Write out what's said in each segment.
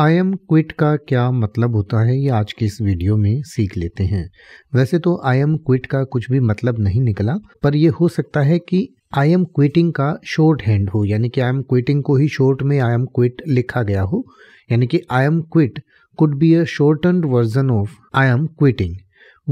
I I'm quit का क्या मतलब होता है ये आज के इस वीडियो में सीख लेते हैं वैसे तो आई एम क्विट का कुछ भी मतलब नहीं निकला पर यह हो सकता है कि आई एम क्विटिंग का शॉर्ट हैंड हो यानी कि आई एम क्विटिंग को ही शॉर्ट में आई एम क्विट लिखा गया हो यानी कि I'm quit could be a shortened version of I'm quitting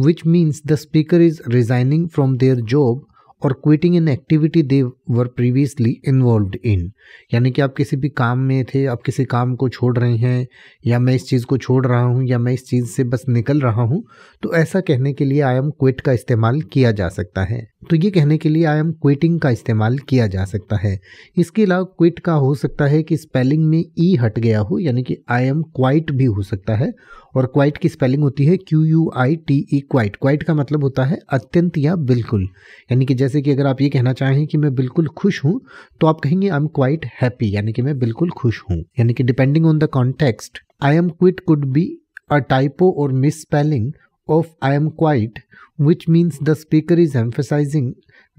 which means the speaker is resigning from their job और quitting in activity they were previously involved in यानी कि आप किसी भी काम में थे आप किसी काम को छोड़ रहे हैं या मैं इस चीज़ को छोड़ रहा हूँ या मैं इस चीज़ से बस निकल रहा हूँ तो ऐसा कहने के लिए आई एम क्विट का इस्तेमाल किया जा सकता है तो ये कहने के लिए आई एम क्विटिंग का इस्तेमाल किया जा सकता है इसके अलावा क्विट का हो सकता है कि स्पेलिंग में ई e हट गया हो यानी कि आई एम क्वाइट भी हो सकता है और क्वाइट की स्पेलिंग होती है Q U I T E quite quite का मतलब होता है अत्यंत या बिल्कुल यानी कि जैसे कि अगर आप ये कहना चाहें कि मैं बिल्कुल खुश हूँ तो आप कहेंगे आई एम क्वाइट हैप्पी यानी कि मैं बिल्कुल खुश हूँ यानी कि depending on the context I'm quit could be a typo और misspelling of I'm quite which means the speaker is emphasizing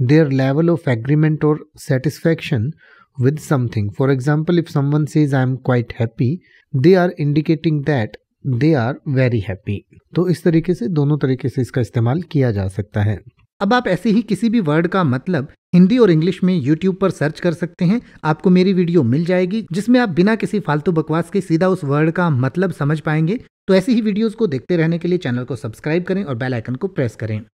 their level of agreement और satisfaction with something for example if someone says I'm quite happy they are indicating that they are very happy तो इस तरीके से दोनों तरीके से इसका इस्तेमाल किया जा सकता है अब आप ऐसे ही किसी भी वर्ड का मतलब हिंदी और इंग्लिश में यूट्यूब पर सर्च कर सकते हैं आपको मेरी वीडियो मिल जाएगी जिसमें आप बिना किसी फालतू बकवास के सीधा उस वर्ड का मतलब समझ पाएंगे तो ऐसी ही वीडियोस को देखते रहने के लिए चैनल को सब्सक्राइब करें और बेल आइकन को प्रेस करें